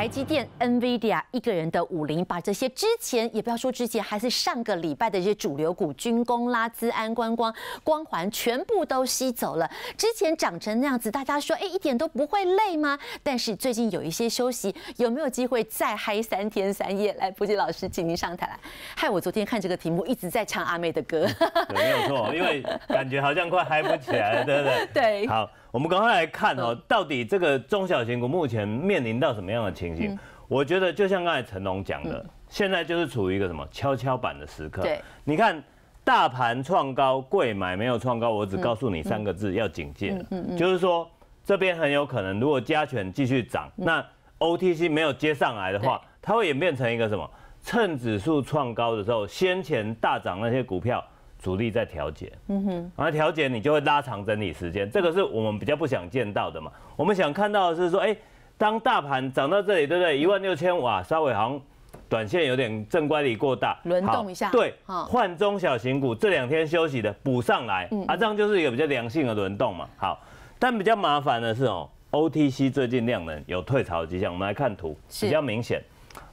台积电、NVIDIA 一个人的武林，把这些之前也不要说之前，还是上个礼拜的这些主流股、军工、拉资安、观光、光环，全部都吸走了。之前长成那样子，大家说，哎，一点都不会累吗？但是最近有一些休息，有没有机会再嗨三天三夜？来，福吉老师，请您上台。害我昨天看这个题目，一直在唱阿妹的歌。没有错，因为感觉好像快嗨不起来，对不对？对，好。我们赶快来看哈，到底这个中小型股目前面临到什么样的情形？我觉得就像刚才成龙讲的，现在就是处于一个什么跷跷板的时刻。对，你看大盘创高贵买没有创高，我只告诉你三个字，要警戒。嗯嗯嗯。就是说这边很有可能，如果加权继续涨，那 OTC 没有接上来的话，它会演变成一个什么？趁指数创高的时候，先前大涨那些股票。主力在调节，嗯哼，然后调节你就会拉长整理时间，这个是我们比较不想见到的嘛。我们想看到的是说，哎，当大盘涨到这里，对不对？一万六千五啊，稍微好像短线有点正乖离过大，轮动一下，对，换中小型股，这两天休息的补上来，啊，这样就是一个比较良性的轮动嘛。好，但比较麻烦的是哦，OTC 最近量能有退潮迹象，我们来看图，比较明显，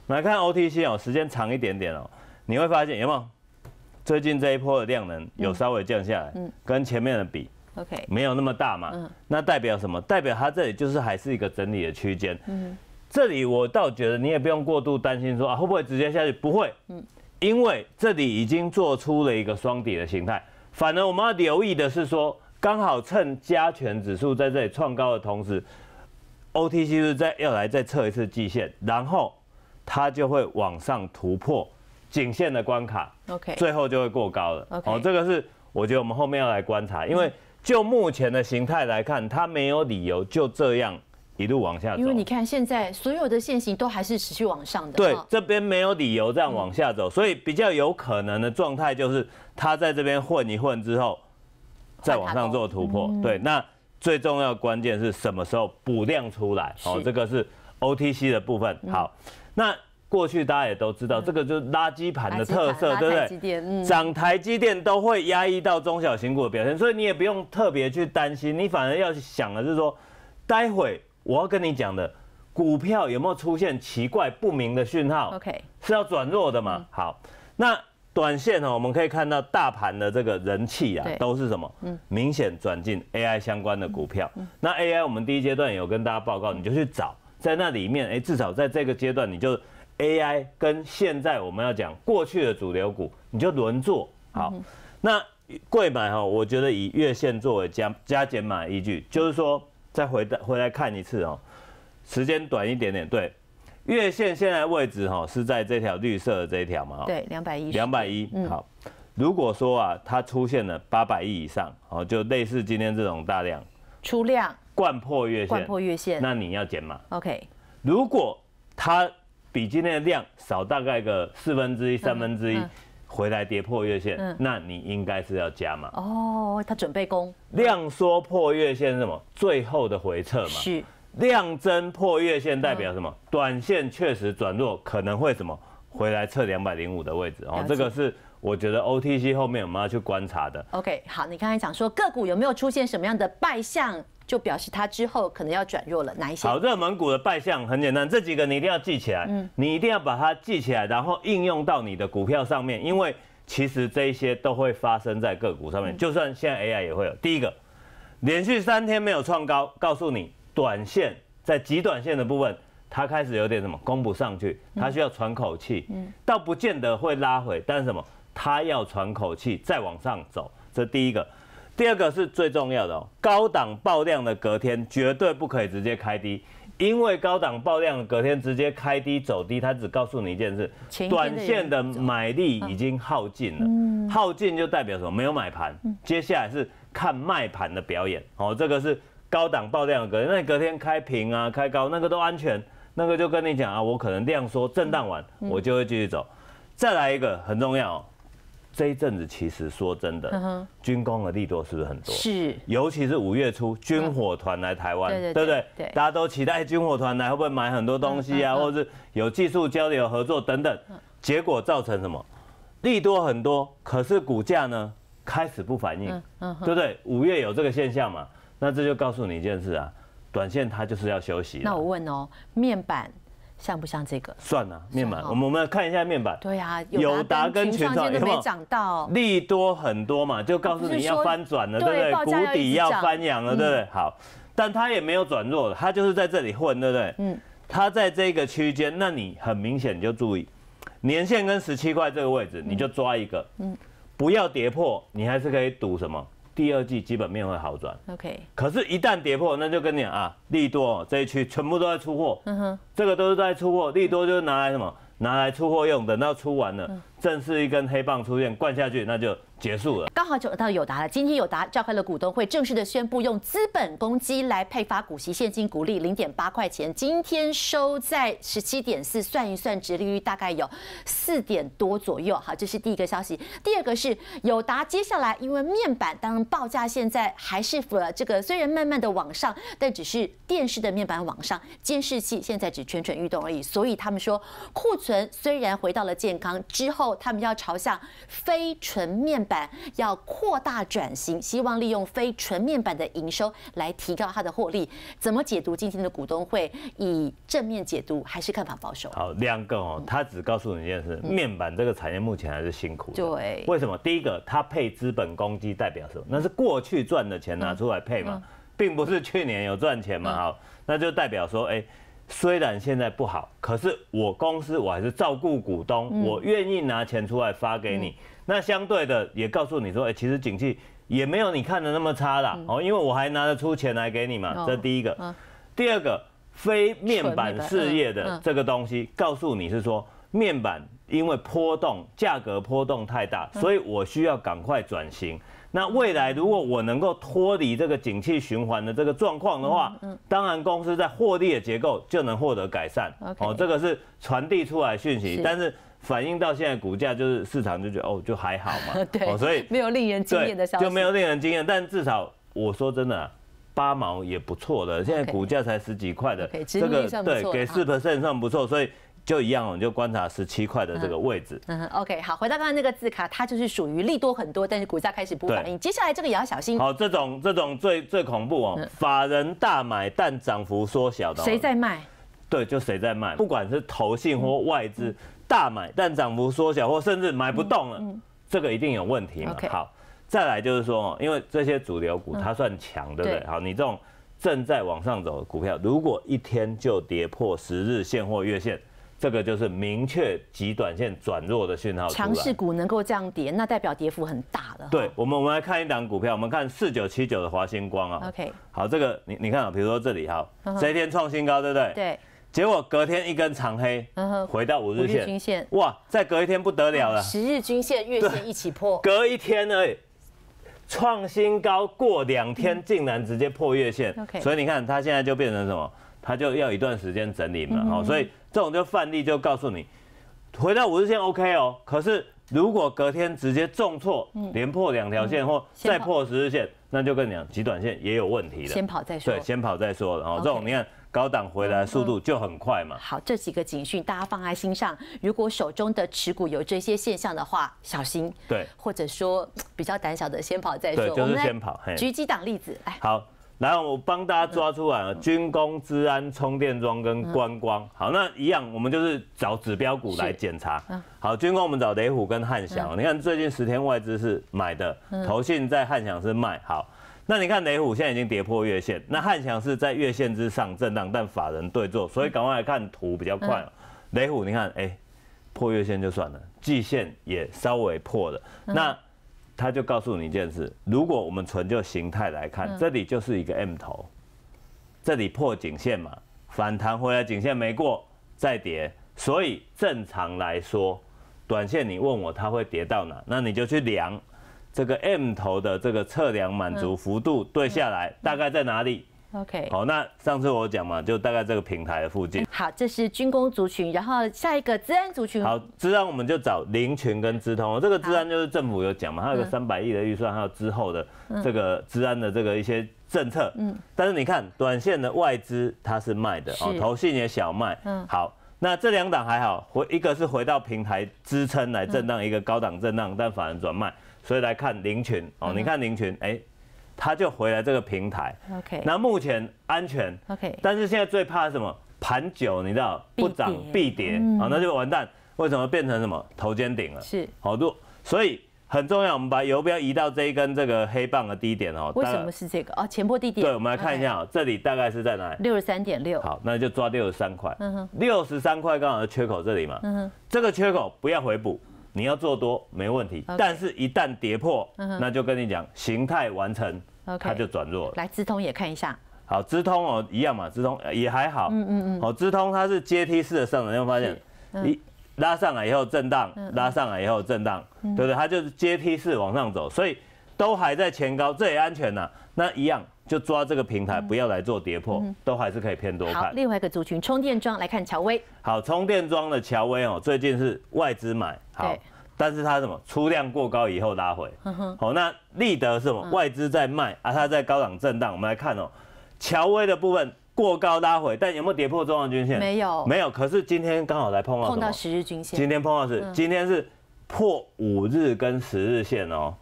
来看 OTC 哦，时间长一点点哦，你会发现有没有？最近这一波的量能有稍微降下来，嗯，跟前面的比，OK，没有那么大嘛，嗯，那代表什么？代表它这里就是还是一个整理的区间，嗯，这里我倒觉得你也不用过度担心说啊会不会直接下去，不会，嗯，因为这里已经做出了一个双底的形态，反而我们要留意的是说，刚好趁加权指数在这里创高的同时，OTC 是在要来再测一次季线，然后它就会往上突破。颈线的关卡，OK，最后就会过高了，OK，哦，这个是我觉得我们后面要来观察，因为就目前的形态来看，它没有理由就这样一路往下走，因为你看现在所有的线型都还是持续往上的，对，这边没有理由这样往下走，所以比较有可能的状态就是它在这边混一混之后再往上做突破，对，那最重要关键是什么时候补量出来？哦，这个是 OTC 的部分，好，那。过去大家也都知道，这个就是垃圾盘的特色，对不对？涨台积电都会压抑到中小型股的表现，所以你也不用特别去担心，你反而要去想的是说，待会我要跟你讲的股票有没有出现奇怪不明的讯号？OK，是要转弱的嘛？好，那短线呢，我们可以看到大盘的这个人气啊，都是什么？嗯，明显转进 AI 相关的股票。那 AI 我们第一阶段有跟大家报告，你就去找在那里面，哎，至少在这个阶段你就。AI 跟现在我们要讲过去的主流股，你就轮做好。那贵买哈，我觉得以月线作为加加减码依据，就是说再回再回来看一次哦，时间短一点点。对，月线现在位置哈是在这条绿色的这一条嘛？对，两百一，两百一。好。如果说啊，它出现了八百亿以上哦，就类似今天这种大量出量贯破月线，灌破月线，那你要减码。OK。如果它比今天的量少大概个四分之一、三分之一，回来跌破月线，那你应该是要加嘛？哦，他准备攻量缩破月线是什么？最后的回撤嘛？是量增破月线代表什么？短线确实转弱，可能会什么回来测两百零五的位置哦。这个是我觉得 OTC 后面我们要去观察的。OK，好，你刚才讲说个股有没有出现什么样的败象？就表示它之后可能要转弱了，哪一些？好，热门股的败相很简单，这几个你一定要记起来，嗯，你一定要把它记起来，然后应用到你的股票上面，因为其实这些都会发生在个股上面，就算现在 AI 也会有。第一个，连续三天没有创高，告诉你，短线在极短线的部分，它开始有点什么攻不上去，它需要喘口气，嗯，倒不见得会拉回，但是什么，它要喘口气再往上走，这第一个。第二个是最重要的哦，高档爆量的隔天绝对不可以直接开低，因为高档爆量的隔天直接开低走低，它只告诉你一件事，短线的买力已经耗尽了，耗尽就代表什么？没有买盘，接下来是看卖盘的表演。好，这个是高档爆量的隔，天，那你隔天开平啊，开高那个都安全，那个就跟你讲啊，我可能量缩，震荡完我就会继续走。再来一个很重要。这一阵子其实说真的，军工的利多是不是很多？是，尤其是五月初军火团来台湾，对不对？对，大家都期待军火团来，会不会买很多东西啊，或者是有技术交流合作等等？结果造成什么？利多很多，可是股价呢开始不反应，对不对？五月有这个现象嘛？那这就告诉你一件事啊，短线它就是要休息。那我问哦，面板。像不像这个？算啊，面板。我们我们看一下面板。对啊，有达跟群创有没涨到，力多很多嘛，就告诉你要翻转了，对不对？谷底要翻扬了，对不对？好，但它也没有转弱，它就是在这里混，对不对？嗯，它在这个区间，那你很明显就注意，年线跟十七块这个位置，你就抓一个，嗯，不要跌破，你还是可以赌什么？第二季基本面会好转，OK。可是，一旦跌破，那就跟你讲啊，利多这一区全部都在出货，嗯哼，这个都是在出货，利多就拿来什么，拿来出货用，等到出完了。正式一根黑棒出现灌下去，那就结束了。刚好就到友达了，今天友达召开了股东会，正式的宣布用资本公积来配发股息现金股利零点八块钱。今天收在十七点四，算一算，直利率大概有四点多左右。好，这是第一个消息。第二个是友达接下来，因为面板当然报价现在还是呃了这个，虽然慢慢的往上，但只是电视的面板往上，监视器现在只蠢蠢欲动而已。所以他们说库存虽然回到了健康之后。他们要朝向非纯面板要扩大转型，希望利用非纯面板的营收来提高它的获利。怎么解读今天的股东会？以正面解读还是看法保守？好，两个哦，他只告诉你一件事：面板这个产业目前还是辛苦。对，为什么？第一个，他配资本公积代表什么？那是过去赚的钱拿出来配嘛，并不是去年有赚钱嘛。好，那就代表说，哎。虽然现在不好，可是我公司我还是照顾股东，我愿意拿钱出来发给你。那相对的也告诉你说，哎，其实景气也没有你看的那么差啦。哦，因为我还拿得出钱来给你嘛。这第一个，第二个非面板事业的这个东西，告诉你是说面板。因为波动价格波动太大，所以我需要赶快转型。那未来如果我能够脱离这个景气循环的这个状况的话，嗯，当然公司在获利的结构就能获得改善。哦，这个是传递出来讯息，但是反映到现在股价就是市场就觉得哦就还好嘛。对，所以没有令人惊艳的消息，就没有令人惊艳。但至少我说真的，八毛也不错的。现在股价才十几块的，这个对给四 percent 算不错，所以。就一样，你就观察十七块的这个位置。嗯，OK，好，回到刚刚那个字卡，它就是属于利多很多，但是股价开始不反应。接下来这个也要小心。好，这种这种最最恐怖哦，法人大买但涨幅缩小的。谁在卖？对，就谁在卖，不管是投信或外资大买但涨幅缩小，或甚至买不动了，这个一定有问题嘛。好，再来就是说，因为这些主流股它算强，对不对？好，你这种正在往上走的股票，如果一天就跌破十日现货月线。这个就是明确极短线转弱的讯号。强势股能够这样跌，那代表跌幅很大了。对，我们我们来看一档股票，我们看四九七九的华星光啊。OK。好，这个你你看啊，比如说这里哈，这一天创新高，对不对？对。结果隔天一根长黑，回到五日线。日均线。哇！再隔一天不得了了。十日均线、月线一起破。隔一天呢，创新高，过两天竟然直接破月线。OK。所以你看它现在就变成什么？他就要一段时间整理嘛，好，所以这种就范例就告诉你，回到五日线 OK 哦，可是如果隔天直接重挫，连破两条线或再破十日线，那就跟你讲，极短线也有问题的，先跑再说。对，先跑再说然好，这种你看高档回来速度就很快嘛。好，这几个警讯大家放在心上，如果手中的持股有这些现象的话，小心。对，或者说比较胆小的，先跑再说。就是先跑。举几档例子来。好。然后我帮大家抓出来，军工、治安、充电桩跟观光。好，那一样，我们就是找指标股来检查。好，军工我们找雷虎跟汉翔。你看最近十天外资是买的，投信在汉翔是卖。好，那你看雷虎现在已经跌破月线，那汉翔是在月线之上震荡，但法人对坐，所以赶快来看图比较快。雷虎，你看，哎，破月线就算了，季线也稍微破了。那他就告诉你一件事：如果我们纯就形态来看，这里就是一个 M 头，这里破颈线嘛，反弹回来颈线没过，再跌。所以正常来说，短线你问我它会跌到哪，那你就去量这个 M 头的这个测量满足幅度对下来，大概在哪里？OK，好，那上次我讲嘛，就大概这个平台的附近。好，这是军工族群，然后下一个治安族群。好，治安我们就找林群跟资通。这个治安就是政府有讲嘛，它有个三百亿的预算，还有之后的这个治安的这个一些政策。嗯。但是你看，短线的外资它是卖的，哦，投信也小卖。嗯。好，那这两档还好，回一个是回到平台支撑来震荡一个高档震荡，但反而转卖，所以来看林群哦，你看林群，哎。他就回来这个平台，OK。那目前安全，OK。但是现在最怕什么？盘久，你知道不涨必跌啊，那就完蛋。为什么变成什么头肩顶了？是，好，所所以很重要，我们把游标移到这一根这个黑棒的低点哦。为什么是这个哦，前波低点。对，我们来看一下，这里大概是在哪里？六十三点六。好，那就抓六十三块。嗯哼。六十三块刚好缺口这里嘛。嗯哼。这个缺口不要回补。你要做多没问题，但是一旦跌破，那就跟你讲形态完成，它就转弱。了。来，直通也看一下。好，直通哦，一样嘛，直通也还好。嗯嗯嗯。好，直通它是阶梯式的上涨，你会发现一拉上来以后震荡，拉上来以后震荡，对不对？它就是阶梯式往上走，所以都还在前高，也安全呐。那一样。就抓这个平台，不要来做跌破，都还是可以偏多看。另外一个族群，充电桩来看乔威。好，充电桩的乔威哦，最近是外资买好，但是它什么出量过高以后拉回。嗯好，那立德什么外资在卖啊？它在高档震荡。我们来看哦，乔威的部分过高拉回，但有没有跌破中央均线？没有，没有。可是今天刚好来碰到碰到十日均线。今天碰到是今天是破五日跟十日线哦。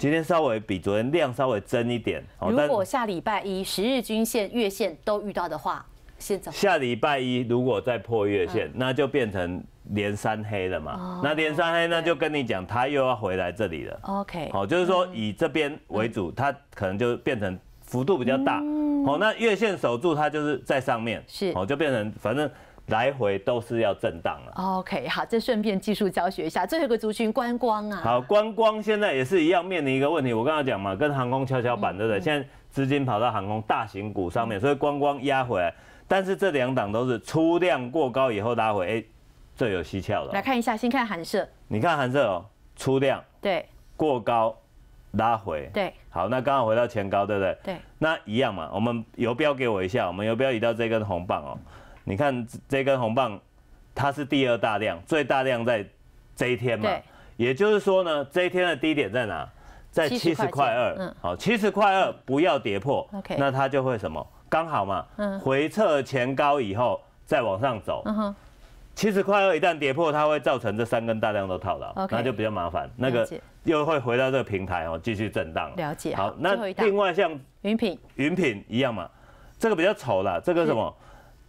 今天稍微比昨天量稍微增一点。如果下礼拜一十日均线、月线都遇到的话，先走。下礼拜一如果再破月线，那就变成连三黑了嘛。那连三黑，那就跟你讲，它又要回来这里了。OK。好，就是说以这边为主，它可能就变成幅度比较大。好，那月线守住它就是在上面，是。哦，就变成反正。来回都是要震荡了。OK，好，这顺便技术教学一下。最后一个族群观光啊，好，观光现在也是一样面临一个问题。我刚刚讲嘛，跟航空跷跷板对不对？现在资金跑到航空大型股上面，所以观光压回来。但是这两档都是出量过高以后拉回，哎，这有蹊跷了。来看一下，先看寒舍。你看寒舍哦，出量对，过高拉回对。好，那刚好回到前高对不对？对。那一样嘛，我们游标给我一下，我们游标移到这根红棒哦。你看这根红棒，它是第二大量，最大量在这一天嘛。也就是说呢，这一天的低点在哪？在七十块二。嗯。好，七十块二不要跌破。OK。那它就会什么？刚好嘛。嗯。回撤前高以后再往上走。嗯哼。七十块二一旦跌破，它会造成这三根大量都套牢。OK。那就比较麻烦。那个又会回到这个平台哦，继续震荡。了解。好，那另外像云品，云品一样嘛，这个比较丑了。这个什么？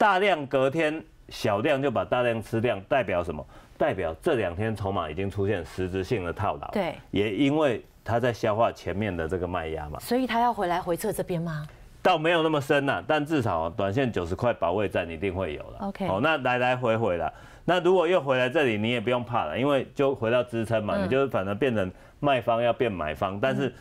大量隔天小量就把大量吃掉，代表什么？代表这两天筹码已经出现实质性的套牢。对，也因为它在消化前面的这个卖压嘛。所以它要回来回撤这边吗？倒没有那么深呐，但至少短线九十块保卫战一定会有了。OK，好，那来来回回了，那如果又回来这里，你也不用怕了，因为就回到支撑嘛，你就反正变成卖方要变买方，但是。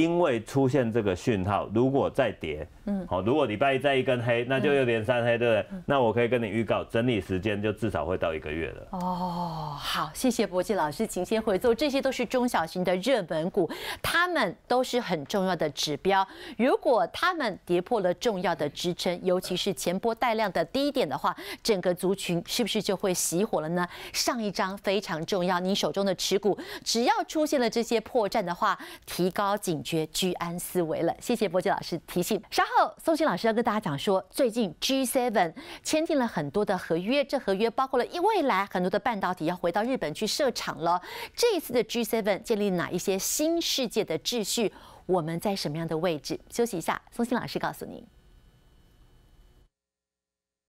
因为出现这个讯号，如果再跌，嗯，好，如果礼拜一再一根黑，那就又连三黑，对不对？那我可以跟你预告，整理时间就至少会到一个月了。哦，好，谢谢博济老师，请先回座。这些都是中小型的热门股，他们都是很重要的指标。如果他们跌破了重要的支撑，尤其是前波带量的低点的话，整个族群是不是就会熄火了呢？上一张非常重要，你手中的持股只要出现了这些破绽的话，提高警。学居安思危了，谢谢波姐老师提醒。稍后，松新老师要跟大家讲说，最近 G Seven 签订了很多的合约，这合约包括了未来很多的半导体要回到日本去设厂了。这一次的 G Seven 建立哪一些新世界的秩序？我们在什么样的位置？休息一下，松新老师告诉您。